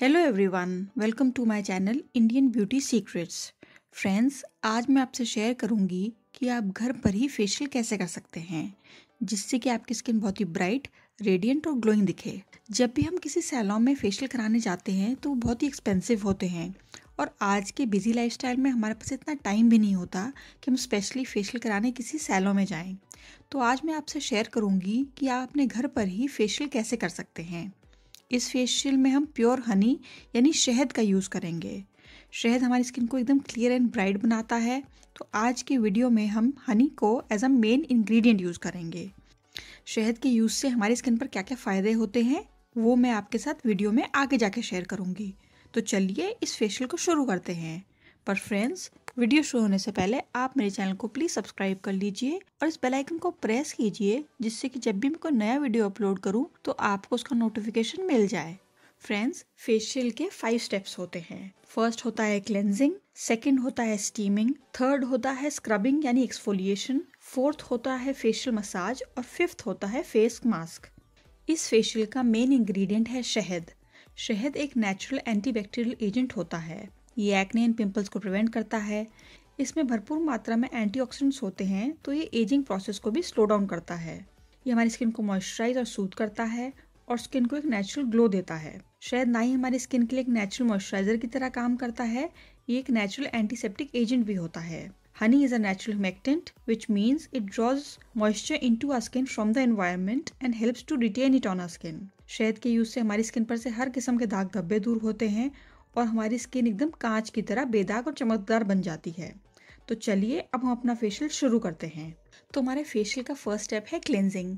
hello everyone welcome to my channel Indian beauty secrets friends आज मैं आपसे share करूंगी कि आप घर पर ही फेशियल कैसे कर सकते हैं जिससे कि आपकी स्किन बहुत ही ब्राइट रेडियंट और ग्लोइंग दिखे जब भी हम किसी सैलॉन में फेशियल कराने जाते हैं तो वो बहुत ही एक्सपेंसिव होते हैं और आज के बिजी लाइफस्टाइल में हमारे पास इतना टाइम भी नहीं होता कि हम स्पेशली फेशियल कराने किसी सैलों में जाएं तो आज मैं आपसे शेयर करूंगी कि आप अपने घर पर ही फेशियल कैसे कर सकते हैं इस फेशियल में हम प्योर हनी यानी शहद का यूज़ करेंगे शहद हमारी स्किन को एकदम क्लियर एंड ब्राइट बनाता है तो आज की वीडियो में हम हनी को as a main ingredient use करेंगे शहद के यूज़ से हमारी स्किन पर क्या क्या फ़ायदे होते हैं वो मैं आपके साथ वीडियो में आगे जाके शेयर करूँगी तो चलिए इस फेशियल को शुरू करते हैं पर फ्रेंड्स वीडियो शुरू होने से पहले आप मेरे चैनल को प्लीज़ सब्सक्राइब कर लीजिए और इस बेल आइकन को प्रेस कीजिए जिससे कि जब भी मैं कोई नया वीडियो अपलोड करूं तो आपको उसका नोटिफिकेशन मिल जाए फ्रेंड्स फेशियल के फाइव स्टेप्स होते हैं फर्स्ट होता है क्लेंजिंग सेकेंड होता है स्टीमिंग थर्ड होता है स्क्रबिंग यानी एक्सफोलिएशन फोर्थ होता है फेशियल मसाज और फिफ्थ होता है फेस मास्क इस फेशियल का मेन इंग्रेडिएंट है शहद शहद एक नेचुरल एंटीबैक्टीरियल एजेंट होता है ये एक्ने एंड पिंपल्स को प्रिवेंट करता है इसमें भरपूर मात्रा में एंटीऑक्सीडेंट्स होते हैं तो ये एजिंग प्रोसेस को भी स्लो डाउन करता है ये हमारी स्किन को मॉइस्चराइज और सूद करता है और स्किन को एक नेचुरल ग्लो देता है शायद ना ही हमारी स्किन के लिए एक नेचुरल मॉइस्चराइजर की तरह काम करता है ये एक नेचुरल एंटीसेप्टिक एजेंट भी होता है honey is a natural which means it draws moisture into our skin from the environment and helps to retain it on our skin शहद के यूज से हमारी स्किन पर से हर किस्म के दाग धब्बे दूर होते हैं और हमारी स्किन एकदम कांच की तरह बेदाग और चमकदार बन जाती है तो चलिए अब हम अपना फेशियल शुरू करते हैं तो हमारे फेशियल का फर्स्ट स्टेप है क्लेंजिंग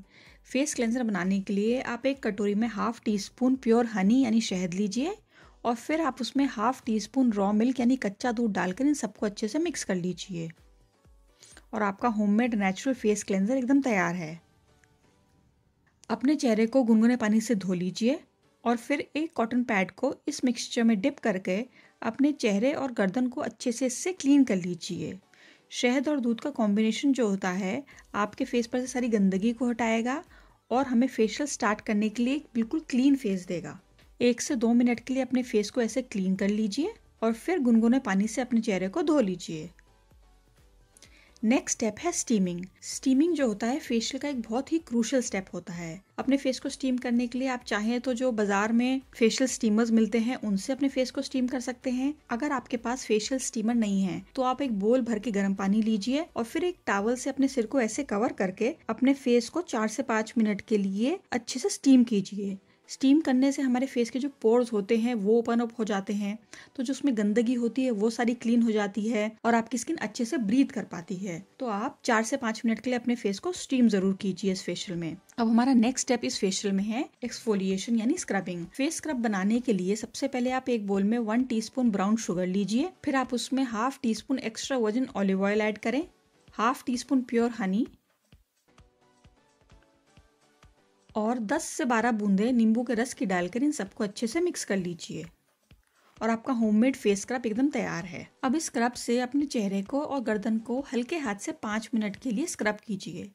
फेस क्लेंजर बनाने के लिए आप एक कटोरी में half teaspoon pure honey यानी शहद लीजिए और फिर आप उसमें half teaspoon raw milk यानी कच्चा दूध डालकर इन सबको अच्छे से मिक्स कर लीजिए और आपका होममेड नेचुरल फेस क्लेंजर एकदम तैयार है अपने चेहरे को गुनगुने पानी से धो लीजिए और फिर एक कॉटन पैड को इस मिक्सचर में डिप करके अपने चेहरे और गर्दन को अच्छे से इससे क्लीन कर लीजिए शहद और दूध का कॉम्बिनेशन जो होता है आपके फेस पर से सारी गंदगी को हटाएगा और हमें फेशियल स्टार्ट करने के लिए बिल्कुल क्लीन फेस देगा एक से दो मिनट के लिए अपने फेस को ऐसे क्लीन कर लीजिए और फिर गुनगुने पानी से अपने चेहरे को धो लीजिए नेक्स्ट स्टेप है स्टीमिंग स्टीमिंग जो होता है फेशियल का एक बहुत ही क्रूशल स्टेप होता है अपने फेस को स्टीम करने के लिए आप चाहें तो जो बाजार में फेशियल स्टीमर्स मिलते हैं उनसे अपने फेस को स्टीम कर सकते हैं अगर आपके पास फेशियल स्टीमर नहीं है तो आप एक बोल भर के गर्म पानी लीजिए और फिर एक टावल से अपने सिर को ऐसे कवर करके अपने फेस को चार से पांच मिनट के लिए अच्छे से स्टीम कीजिए स्टीम करने से हमारे फेस के जो पोर्स होते हैं वो ओपन अप हो जाते हैं तो जो उसमें गंदगी होती है वो सारी क्लीन हो जाती है और आपकी स्किन अच्छे से ब्रीथ कर पाती है तो आप चार से पांच मिनट के लिए अपने फेस को स्टीम जरूर कीजिए इस फेशियल में अब हमारा नेक्स्ट स्टेप इस फेशियल में है एक्सफोलिएशन यानी स्क्रबिंग फेस स्क्रब बनाने के लिए सबसे पहले आप एक बोल में वन टी ब्राउन शुगर लीजिए फिर आप उसमें half teaspoon extra virgin olive oil add करें half teaspoon pure honey और 10 से 12 बूंदे नींबू के रस की डालकर इन सबको अच्छे से मिक्स कर लीजिए और आपका होममेड फेस स्क्रब एकदम तैयार है अब इस स्क्रब से अपने चेहरे को और गर्दन को हल्के हाथ से पाँच मिनट के लिए स्क्रब कीजिए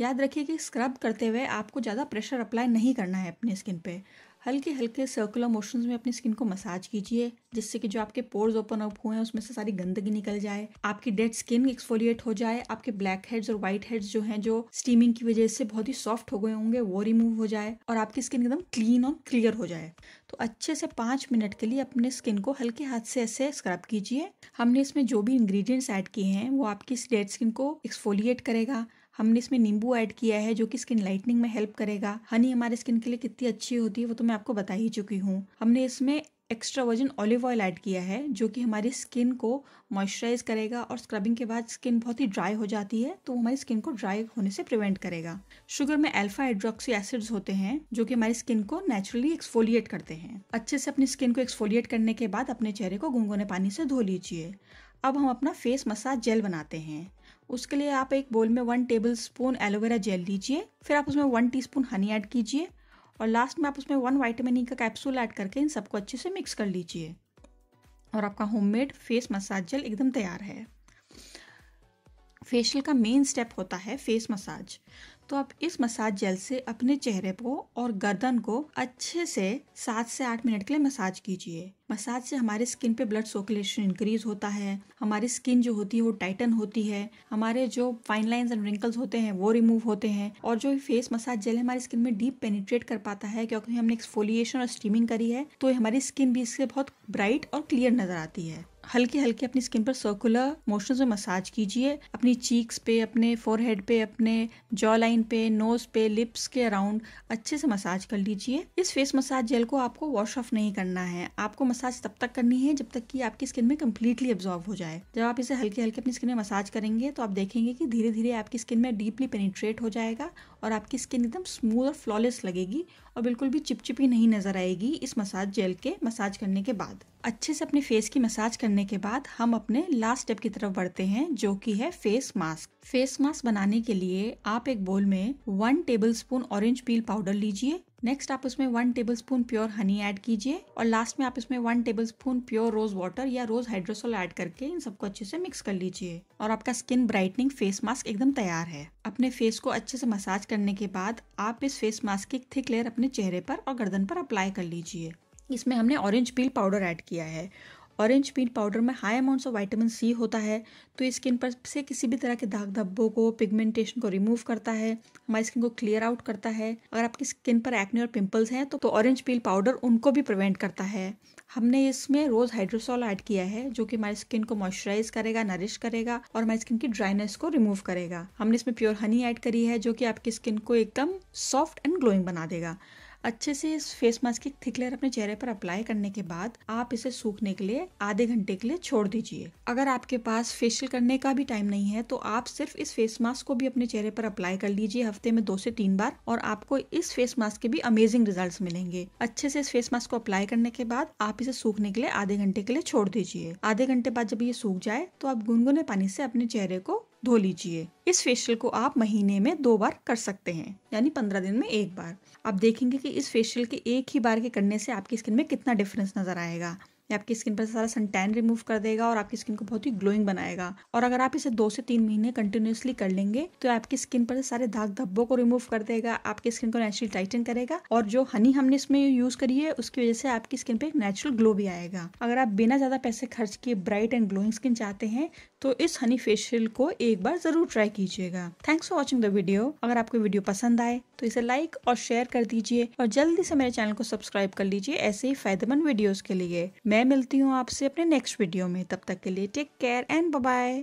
याद रखिए कि स्क्रब करते हुए आपको ज़्यादा प्रेशर अप्लाई नहीं करना है अपने स्किन पे हल्के हल्के सर्कुलर मोशन में अपनी स्किन को मसाज कीजिए जिससे कि जो आपके पोर्स ओपन अप हुए हैं उसमें से सारी गंदगी निकल जाए आपकी डेड स्किन एक्सफोलिएट हो जाए आपके ब्लैक हेड्स और व्हाइट हेड्स जो हैं जो स्टीमिंग की वजह से बहुत ही सॉफ्ट हो गए होंगे वो रिमूव हो जाए और आपकी स्किन एकदम क्लीन और क्लियर हो जाए तो अच्छे से पाँच मिनट के लिए अपने स्किन को हल्के हाथ से ऐसे स्क्रब कीजिए हमने इसमें जो भी इंग्रेडिएंट्स ऐड किए हैं वो आपकी डेड स्किन को एक्सफोलिएट करेगा हमने इसमें नींबू ऐड किया है जो कि स्किन लाइटनिंग में हेल्प करेगा हनी हमारे स्किन के लिए कितनी अच्छी होती है वो तो मैं आपको बता ही चुकी हूँ हमने इसमें extra virgin olive oil add किया है जो कि हमारी स्किन को मॉइस्चराइज करेगा और स्क्रबिंग के बाद स्किन बहुत ही ड्राई हो जाती है तो हमारी स्किन को ड्राई होने से प्रिवेंट करेगा शुगर में अल्फा हाइड्रोक्सी एसिड्स होते हैं जो कि हमारी स्किन को नेचुरली एक्सफोलिएट करते हैं अच्छे से अपनी स्किन को एक्सफोलिएट करने के बाद अपने चेहरे को गुनगुने पानी से धो लीजिए अब हम अपना फेस मसाज जेल बनाते हैं उसके लिए आप एक बोल में one tablespoon aloe vera gel लीजिए फिर आप उसमें वन स्पून हनी ऐड कीजिए और लास्ट में आप उसमें वन वाइटामिन ई का कैप्सूल ऐड करके इन सबको अच्छे से मिक्स कर लीजिए और आपका होममेड फेस मसाज जेल एकदम तैयार है फेशियल का मेन स्टेप होता है फेस मसाज तो आप इस मसाज जेल से अपने चेहरे को और गर्दन को अच्छे से सात से आठ मिनट के लिए मसाज कीजिए मसाज से हमारे स्किन पे ब्लड सर्कुलेशन इंक्रीज होता है हमारी स्किन जो होती है वो टाइटन होती है हमारे जो फाइन लाइंस एंड रिंकल्स होते हैं वो रिमूव होते हैं और जो फेस मसाज जेल हमारी स्किन में डीप पेनिट्रेट कर पाता है क्योंकि हमने एक्सफोलिएशन और स्टीमिंग करी है तो हमारी स्किन भी इससे बहुत ब्राइट और क्लियर नजर आती है हल्के हल्के अपनी स्किन पर सर्कुलर मोशन में मसाज कीजिए अपनी चीक्स पे अपने फोरहेड पे अपने जॉ लाइन पे नोज पे लिप्स के अराउंड अच्छे से मसाज कर लीजिए इस फेस मसाज जेल को आपको वॉश ऑफ नहीं करना है आपको मसाज तब तक करनी है जब तक कि आपकी स्किन में कम्प्लीटली एब्जॉर्व हो जाए जब आप इसे हल्के हल्के अपनी स्किन में मसाज करेंगे तो आप देखेंगे कि धीरे धीरे आपकी स्किन में डीपली पेनिट्रेट हो जाएगा और आपकी स्किन एकदम स्मूथ और फ्लॉलेस लगेगी और बिल्कुल भी चिपचिपी नहीं नजर आएगी इस मसाज जेल के मसाज करने के बाद अच्छे से अपने फेस की मसाज करने के बाद हम अपने लास्ट स्टेप की तरफ बढ़ते हैं जो कि है फेस मास्क फेस मास्क बनाने के लिए आप एक बोल में one spoon orange peel powder लीजिए नेक्स्ट आप उसमें one tablespoon pure honey add कीजिए और लास्ट में आप इसमें one tablespoon pure rose water या रोज हाइड्रोसोल ऐड करके इन सबको अच्छे से मिक्स कर लीजिए और आपका स्किन ब्राइटनिंग फेस मास्क एकदम तैयार है अपने फेस को अच्छे से मसाज करने के बाद आप इस फेस मास्क की थिक लेयर अपने चेहरे पर और गर्दन पर अप्लाई कर लीजिए इसमें हमने ऑरेंज पील पाउडर ऐड किया है ऑरेंज पील पाउडर में high amounts of vitamin C होता है तो ये स्किन पर से किसी भी तरह के दाग धब्बों को पिगमेंटेशन को रिमूव करता है हमारी स्किन को क्लियर आउट करता है अगर आपकी स्किन पर एक्ने और पिंपल्स हैं तो ऑरेंज पील पाउडर उनको भी प्रिवेंट करता है हमने इसमें रोज़ हाइड्रोसॉल ऐड किया है जो कि हमारी स्किन को मॉइस्चराइज करेगा नरिश करेगा और हमारी स्किन की ड्राइनेस को रिमूव करेगा हमने इसमें प्योर हनी ऐड करी है जो कि आपकी स्किन को एकदम सॉफ्ट एंड ग्लोइंग बना देगा अच्छे से इस फेस मास्क की थिक लेयर अपने चेहरे पर अप्लाई करने के बाद आप इसे सूखने के लिए आधे घंटे के लिए छोड़ दीजिए अगर आपके पास फेशियल करने का भी टाइम नहीं है तो आप सिर्फ इस फेस मास्क को भी अपने चेहरे पर अप्लाई कर लीजिए हफ्ते में दो से तीन बार और आपको इस फेस मास्क के भी अमेजिंग रिजल्ट मिलेंगे अच्छे से इस फेस मास्क को अप्लाई करने के बाद आप इसे सूखने के लिए आधे घंटे के लिए छोड़ दीजिए आधे घंटे बाद जब ये सूख जाए तो आप गुनगुने पानी से अपने चेहरे को धो लीजिए इस फेशियल को आप महीने में दो बार कर सकते हैं यानी पंद्रह दिन में एक बार आप देखेंगे कि इस फेशियल के एक ही बार के करने से आपकी स्किन में कितना डिफरेंस नजर आएगा ये आपकी स्किन पर सारा सनटैन रिमूव कर देगा और आपकी स्किन को बहुत ही ग्लोइंग बनाएगा और अगर आप इसे दो से तीन महीने कंटिन्यूसली कर लेंगे तो आपकी स्किन पर सारे दाग धब्बों को रिमूव कर देगा आपकी स्किन को नेचुरली टाइटन करेगा और जो हनी हमने इसमें यूज करी है उसकी वजह से आपकी स्किन पर एक नेचुरल ग्लो भी आएगा अगर आप बिना ज्यादा पैसे खर्च किए ब्राइट एंड ग्लोइंग स्किन चाहते हैं तो इस हनी फेशियल को एक बार जरूर ट्राई कीजिएगा thanks for watching the video अगर आपको वीडियो पसंद आए तो इसे लाइक और शेयर कर दीजिए और जल्दी से मेरे चैनल को सब्सक्राइब कर लीजिए ऐसे ही फायदेमंद वीडियोस के लिए मैं मिलती हूँ आपसे अपने नेक्स्ट वीडियो में तब तक के लिए टेक केयर एंड बाय